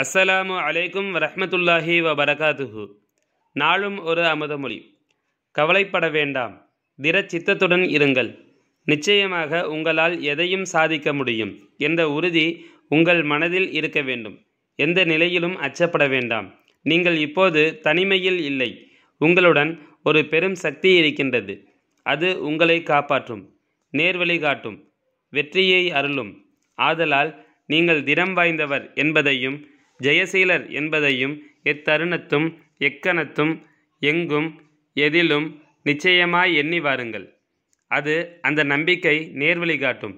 அஸ்ஸலாமு அலைக்கும் வரஹமத்துல்லாஹி வபரகாத்துஹு நாளும் ஒரு அமுதமொழி கவலைப்பட வேண்டாம் சித்தத்துடன் இருங்கள் நிச்சயமாக உங்களால் எதையும் சாதிக்க முடியும் என்ற உறுதி உங்கள் மனதில் இருக்க வேண்டும் எந்த நிலையிலும் அச்சப்பட வேண்டாம் நீங்கள் இப்போது தனிமையில் இல்லை உங்களுடன் ஒரு பெரும் சக்தி இருக்கின்றது அது உங்களை காப்பாற்றும் நேர்வழி காட்டும் வெற்றியை அருளும் ஆதலால் நீங்கள் திறம் வாய்ந்தவர் என்பதையும் ஜெயசீலர் என்பதையும் எத்தருணத்தும் எக்கணத்தும் எங்கும் எதிலும் நிச்சயமாய் எண்ணி வாருங்கள் அது அந்த நம்பிக்கை நேர்வழி காட்டும்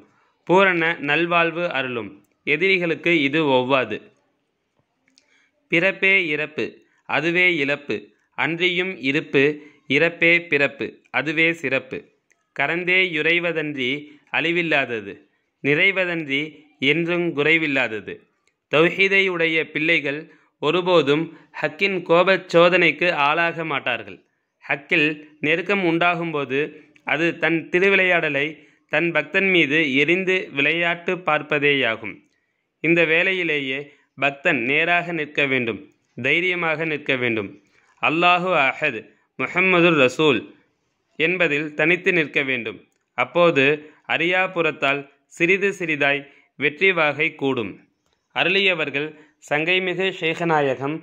பூரண நல்வாழ்வு அருளும் எதிரிகளுக்கு இது ஒவ்வாது பிறப்பே இறப்பு அதுவே இழப்பு அன்றியும் இருப்பு இறப்பே பிறப்பு அதுவே சிறப்பு கரந்தே யுறைவதன்றி அழிவில்லாதது நிறைவதன்றி என்றும் குறைவில்லாதது தௌஹீதை உடைய பிள்ளைகள் ஒருபோதும் ஹக்கின் கோபச் சோதனைக்கு ஆளாக மாட்டார்கள் ஹக்கில் நெருக்கம் உண்டாகும்போது அது தன் திருவிளையாடலை தன் பக்தன் மீது எரிந்து விளையாட்டு பார்ப்பதேயாகும் இந்த வேளையிலேயே பக்தன் நேராக நிற்க வேண்டும் தைரியமாக நிற்க வேண்டும் அல்லாஹு அஹத் முஹம்மது ரசூல் என்பதில் தனித்து நிற்க வேண்டும் அப்போது அரியாபுரத்தால் சிறிது சிறிதாய் வெற்றி வாகை கூடும் அருளியவர்கள் சங்கைமிகு ஷேகநாயகம்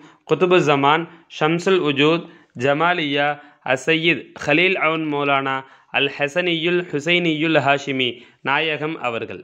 ஜமான் ஷம்சுல் உஜூத் ஜமாலியா அசையீத் ஹலீல் அவுன் மௌலானா அல் ஹசனியுல் ஹுசைனியுல் ஹாஷிமி நாயகம் அவர்கள்